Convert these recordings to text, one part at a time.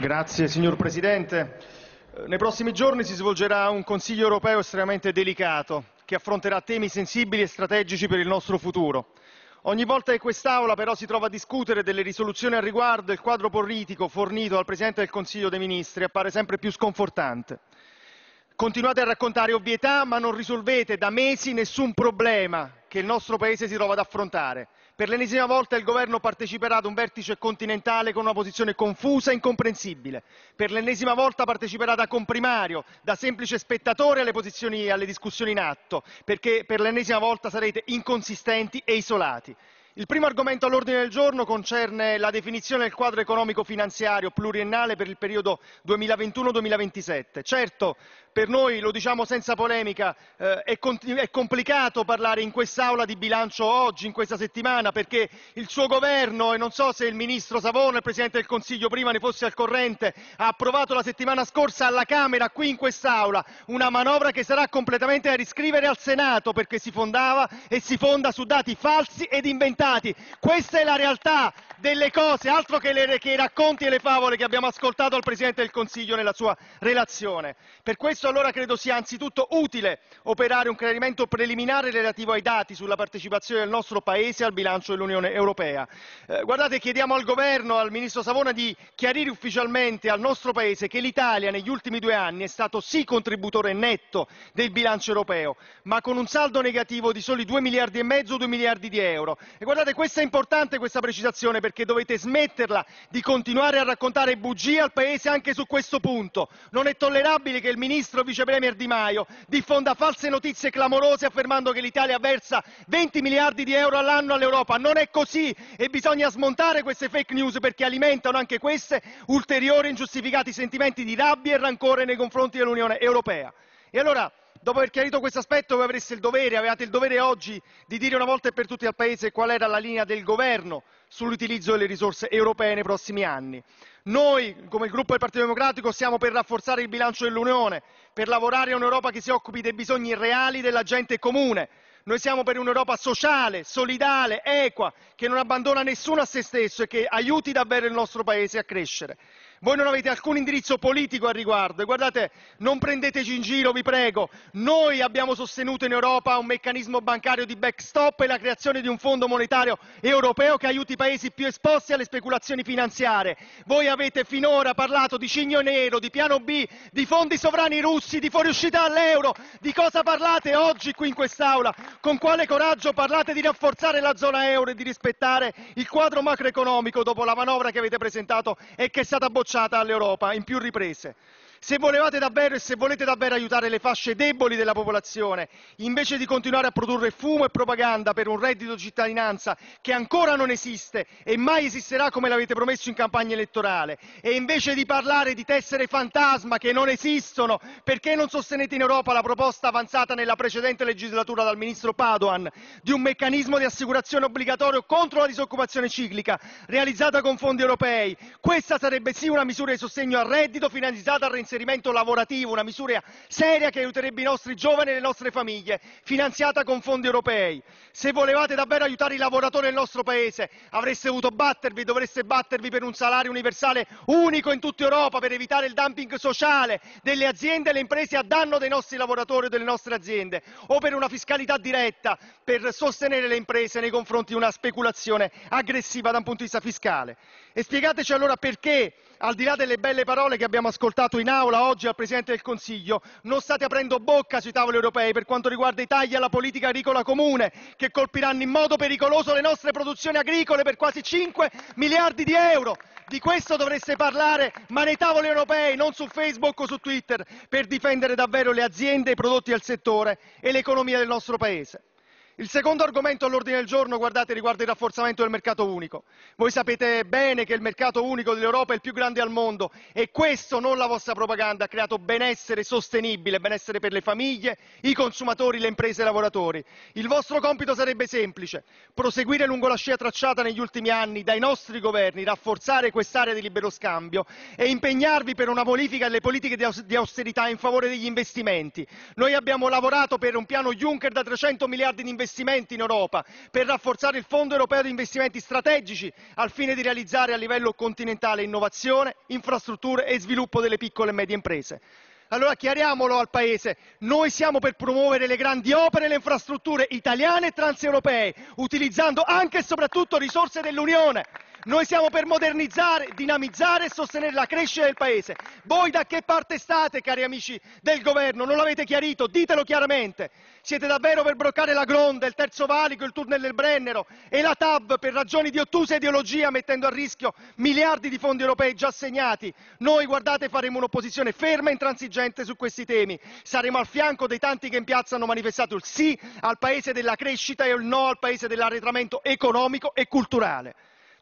Grazie, signor Presidente. Nei prossimi giorni si svolgerà un Consiglio europeo estremamente delicato, che affronterà temi sensibili e strategici per il nostro futuro. Ogni volta che quest'Aula però si trova a discutere delle risoluzioni al riguardo, il quadro politico fornito dal Presidente del Consiglio dei Ministri appare sempre più sconfortante. Continuate a raccontare ovvietà, ma non risolvete da mesi nessun problema che il nostro Paese si trova ad affrontare. Per l'ennesima volta il Governo parteciperà ad un vertice continentale con una posizione confusa e incomprensibile. Per l'ennesima volta parteciperà da comprimario, da semplice spettatore alle, posizioni, alle discussioni in atto, perché per l'ennesima volta sarete inconsistenti e isolati. Il primo argomento all'ordine del giorno concerne la definizione del quadro economico-finanziario pluriennale per il periodo 2021-2027. Certo, per noi, lo diciamo senza polemica, eh, è, è, complicato parlare in quest'Aula di bilancio oggi, in questa settimana, perché il suo governo, e non so se il ministro Savona, il Presidente del Consiglio prima ne fosse al corrente, ha approvato la settimana scorsa alla Camera, qui in quest'Aula, una manovra che sarà completamente da riscrivere al Senato perché si fondava e si fonda su dati falsi ed inventati risultati. Questa è la realtà delle cose, altro che, le, che i racconti e le favole che abbiamo ascoltato al Presidente del Consiglio nella sua relazione. Per questo allora credo sia anzitutto utile operare un chiarimento preliminare relativo ai dati sulla partecipazione del nostro Paese al bilancio dell'Unione Europea. Eh, guardate, chiediamo al Governo, al Ministro Savona di chiarire ufficialmente al nostro Paese che l'Italia negli ultimi due anni è stato sì contributore netto del bilancio europeo, ma con un saldo negativo di soli 2 miliardi e mezzo, o 2 miliardi di euro. Guardate, questa è importante questa precisazione perché dovete smetterla di continuare a raccontare bugie al Paese anche su questo punto. Non è tollerabile che il ministro vice premier Di Maio diffonda false notizie clamorose affermando che l'Italia versa 20 miliardi di euro all'anno all'Europa. Non è così e bisogna smontare queste fake news perché alimentano anche queste ulteriori ingiustificati sentimenti di rabbia e rancore nei confronti dell'Unione Europea. E allora, Dopo aver chiarito questo aspetto, voi avreste il dovere, avevate il dovere oggi di dire una volta e per tutte al Paese qual era la linea del governo sull'utilizzo delle risorse europee nei prossimi anni. Noi, come gruppo del Partito Democratico, siamo per rafforzare il bilancio dell'Unione, per lavorare a un'Europa che si occupi dei bisogni reali della gente comune. Noi siamo per un'Europa sociale, solidale, equa, che non abbandona nessuno a se stesso e che aiuti davvero il nostro Paese a crescere. Voi non avete alcun indirizzo politico al riguardo e guardate, non prendeteci in giro, vi prego. Noi abbiamo sostenuto in Europa un meccanismo bancario di backstop e la creazione di un fondo monetario europeo che aiuti i paesi più esposti alle speculazioni finanziarie. Voi avete finora parlato di cigno nero, di piano B, di fondi sovrani russi, di fuoriuscita all'euro. Di cosa parlate oggi qui in quest'Aula? Con quale coraggio parlate di rafforzare la zona euro e di rispettare il quadro macroeconomico dopo la manovra che avete presentato e che è stata bocciata? lanciata all'Europa in più riprese. Se volevate davvero e se volete davvero aiutare le fasce deboli della popolazione, invece di continuare a produrre fumo e propaganda per un reddito di cittadinanza che ancora non esiste e mai esisterà come l'avete promesso in campagna elettorale, e invece di parlare di tessere fantasma che non esistono, perché non sostenete in Europa la proposta avanzata nella precedente legislatura dal ministro Padoan di un meccanismo di assicurazione obbligatorio contro la disoccupazione ciclica realizzata con fondi europei? Questa sarebbe sì una misura di sostegno al reddito finalizzata al reinserimento reinserimento lavorativo, una misura seria che aiuterebbe i nostri giovani e le nostre famiglie, finanziata con fondi europei. Se volevate davvero aiutare i lavoratori nel nostro Paese, avreste dovuto battervi, dovreste battervi per un salario universale unico in tutta Europa, per evitare il dumping sociale delle aziende e le imprese a danno dei nostri lavoratori e delle nostre aziende, o per una fiscalità diretta per sostenere le imprese nei confronti di una speculazione aggressiva da un punto di vista fiscale. E spiegateci allora perché, al di là delle belle parole che abbiamo ascoltato in aula, quest'Aula oggi al Presidente del Consiglio non state aprendo bocca sui tavoli europei per quanto riguarda i tagli alla politica agricola comune, che colpiranno in modo pericoloso le nostre produzioni agricole per quasi 5 miliardi di euro. Di questo dovreste parlare, ma nei tavoli europei, non su Facebook o su Twitter, per difendere davvero le aziende e i prodotti del settore e l'economia del nostro Paese. Il secondo argomento all'ordine del giorno guardate, riguarda il rafforzamento del mercato unico. Voi sapete bene che il mercato unico dell'Europa è il più grande al mondo e questo, non la vostra propaganda, ha creato benessere sostenibile, benessere per le famiglie, i consumatori, le imprese e i lavoratori. Il vostro compito sarebbe semplice, proseguire lungo la scia tracciata negli ultimi anni dai nostri governi, rafforzare quest'area di libero scambio e impegnarvi per una modifica delle politiche di austerità in favore degli investimenti. Noi abbiamo lavorato per un piano Juncker da 300 miliardi di investimenti investimenti in Europa, per rafforzare il Fondo europeo di investimenti strategici al fine di realizzare a livello continentale innovazione, infrastrutture e sviluppo delle piccole e medie imprese. Allora chiariamolo al Paese, noi siamo per promuovere le grandi opere e le infrastrutture italiane e transeuropee, utilizzando anche e soprattutto risorse dell'Unione. Noi siamo per modernizzare, dinamizzare e sostenere la crescita del Paese. Voi da che parte state, cari amici del governo? Non l'avete chiarito? Ditelo chiaramente. Siete davvero per bloccare la Gronda, il Terzo Valico, il tunnel del Brennero e la TAV per ragioni di ottusa ideologia, mettendo a rischio miliardi di fondi europei già assegnati? Noi, guardate, faremo un'opposizione ferma e intransigente su questi temi. Saremo al fianco dei tanti che in piazza hanno manifestato il sì al Paese della crescita e il no al Paese dell'arretramento economico e culturale.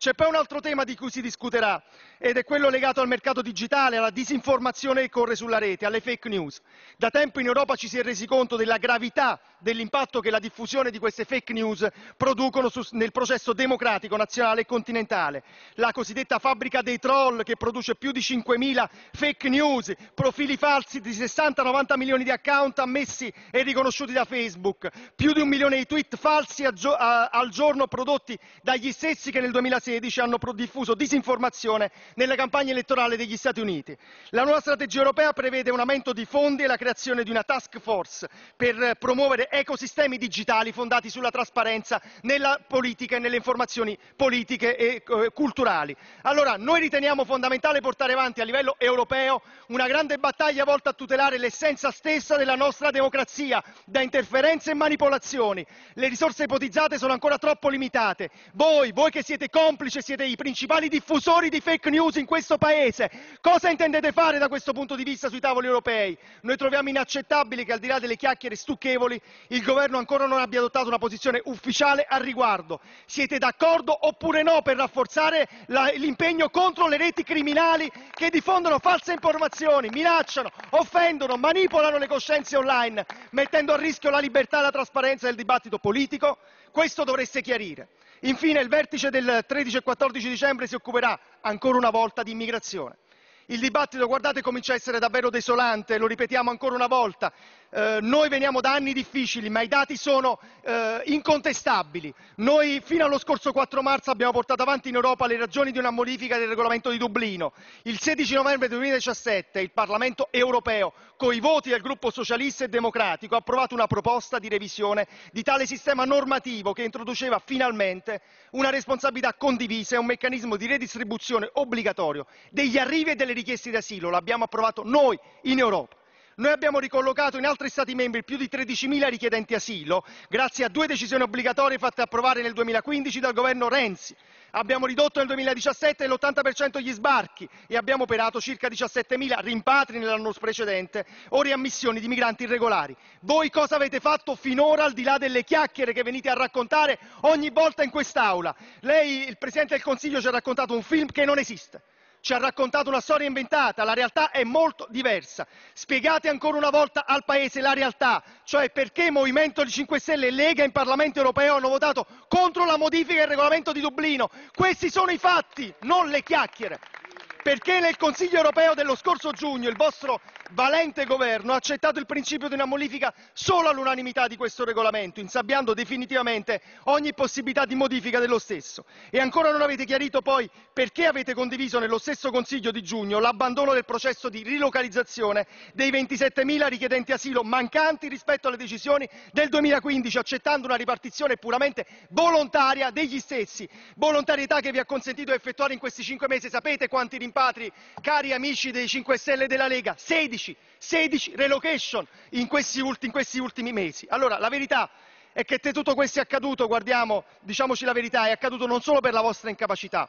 C'è poi un altro tema di cui si discuterà ed è quello legato al mercato digitale, alla disinformazione che corre sulla rete, alle fake news. Da tempo in Europa ci si è resi conto della gravità dell'impatto che la diffusione di queste fake news producono nel processo democratico nazionale e continentale. La cosiddetta fabbrica dei troll che produce più di 5.000 fake news, profili falsi di 60-90 milioni di account ammessi e riconosciuti da Facebook, più di un milione di tweet falsi al giorno prodotti dagli stessi che nel 2016 2016 hanno diffuso disinformazione nella campagna elettorale degli Stati Uniti. La nuova strategia europea prevede un aumento di fondi e la creazione di una task force per promuovere ecosistemi digitali fondati sulla trasparenza nella politica e nelle informazioni politiche e culturali. Allora, noi riteniamo fondamentale portare avanti a livello europeo una grande battaglia volta a tutelare l'essenza stessa della nostra democrazia da interferenze e manipolazioni. Le risorse ipotizzate sono ancora troppo limitate. Voi, voi che siete complici complice siete i principali diffusori di fake news in questo Paese. Cosa intendete fare da questo punto di vista sui tavoli europei? Noi troviamo inaccettabile che, al di là delle chiacchiere stucchevoli, il Governo ancora non abbia adottato una posizione ufficiale al riguardo. Siete d'accordo oppure no per rafforzare l'impegno contro le reti criminali che diffondono false informazioni, minacciano, offendono, manipolano le coscienze online, mettendo a rischio la libertà e la trasparenza del dibattito politico? Questo dovreste chiarire. Infine, il vertice del 13 e 14 dicembre si occuperà ancora una volta di immigrazione. Il dibattito, guardate, comincia a essere davvero desolante, lo ripetiamo ancora una volta. Eh, noi veniamo da anni difficili, ma i dati sono eh, incontestabili. Noi fino allo scorso 4 marzo abbiamo portato avanti in Europa le ragioni di una modifica del regolamento di Dublino. Il 16 novembre 2017 il Parlamento europeo, coi voti del gruppo socialista e democratico, ha approvato una proposta di revisione di tale sistema normativo che introduceva finalmente una responsabilità condivisa e un meccanismo di redistribuzione obbligatorio degli arrivi e delle le richieste di asilo, l'abbiamo approvato noi in Europa. Noi abbiamo ricollocato in altri Stati membri più di 13.000 richiedenti asilo grazie a due decisioni obbligatorie fatte approvare nel 2015 dal governo Renzi. Abbiamo ridotto nel 2017 dell'80% gli sbarchi e abbiamo operato circa 17.000 rimpatri nell'anno precedente o riammissioni di migranti irregolari. Voi cosa avete fatto finora al di là delle chiacchiere che venite a raccontare ogni volta in quest'Aula? Lei, il Presidente del Consiglio, ci ha raccontato un film che non esiste. Ci ha raccontato una storia inventata, la realtà è molto diversa. Spiegate ancora una volta al Paese la realtà, cioè perché Movimento 5 Stelle e Lega in Parlamento europeo hanno votato contro la modifica del regolamento di Dublino. Questi sono i fatti, non le chiacchiere. Perché nel Consiglio europeo dello scorso giugno il vostro valente Governo ha accettato il principio di una modifica solo all'unanimità di questo regolamento, insabbiando definitivamente ogni possibilità di modifica dello stesso. E ancora non avete chiarito poi perché avete condiviso nello stesso Consiglio di giugno l'abbandono del processo di rilocalizzazione dei 27.000 richiedenti asilo mancanti rispetto alle decisioni del 2015, accettando una ripartizione puramente volontaria degli stessi. Volontarietà che vi ha consentito di effettuare in questi cinque mesi, sapete quanti rimpatri, cari amici dei 5 Stelle e della Lega? 16. 15, 16 relocation in questi, ulti, in questi ultimi mesi. Allora, la verità è che tutto questo è accaduto, guardiamo, diciamoci la verità, è accaduto non solo per la vostra incapacità,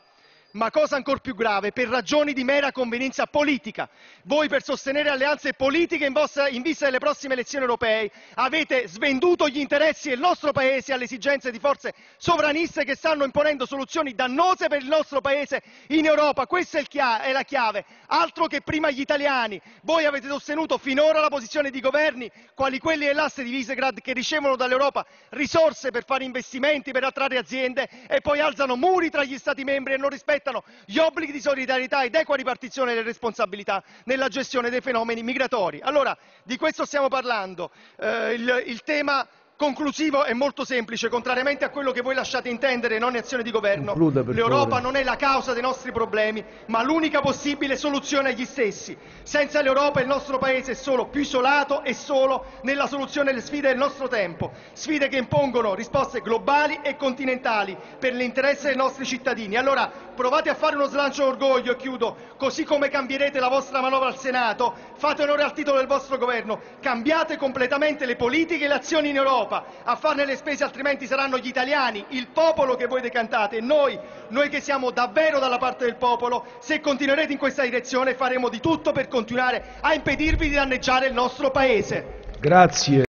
ma, cosa ancora più grave, per ragioni di mera convenienza politica. Voi, per sostenere alleanze politiche in, vostra, in vista delle prossime elezioni europee, avete svenduto gli interessi del nostro Paese alle esigenze di forze sovraniste che stanno imponendo soluzioni dannose per il nostro Paese in Europa. Questa è, è la chiave, altro che prima gli italiani. Voi avete sostenuto finora la posizione di governi, quali quelli dell'asse di Visegrad, che ricevono dall'Europa risorse per fare investimenti, per attrarre aziende e poi alzano muri tra gli Stati membri e non rispettano rispettano gli obblighi di solidarietà ed equa ripartizione delle responsabilità nella gestione dei fenomeni migratori. Allora, di questo stiamo parlando. Eh, il tema conclusivo è molto semplice, contrariamente a quello che voi lasciate intendere in ogni azione di governo, l'Europa non è la causa dei nostri problemi, ma l'unica possibile soluzione agli stessi. Senza l'Europa il nostro Paese è solo più isolato e solo nella soluzione delle sfide del nostro tempo, sfide che impongono risposte globali e continentali per l'interesse dei nostri cittadini. Allora provate a fare uno slancio d'orgoglio, e chiudo, così come cambierete la vostra manovra al Senato, Fate onore al titolo del vostro governo, cambiate completamente le politiche e le azioni in Europa. A farne le spese altrimenti saranno gli italiani, il popolo che voi decantate e noi, noi che siamo davvero dalla parte del popolo. Se continuerete in questa direzione faremo di tutto per continuare a impedirvi di danneggiare il nostro Paese. Grazie.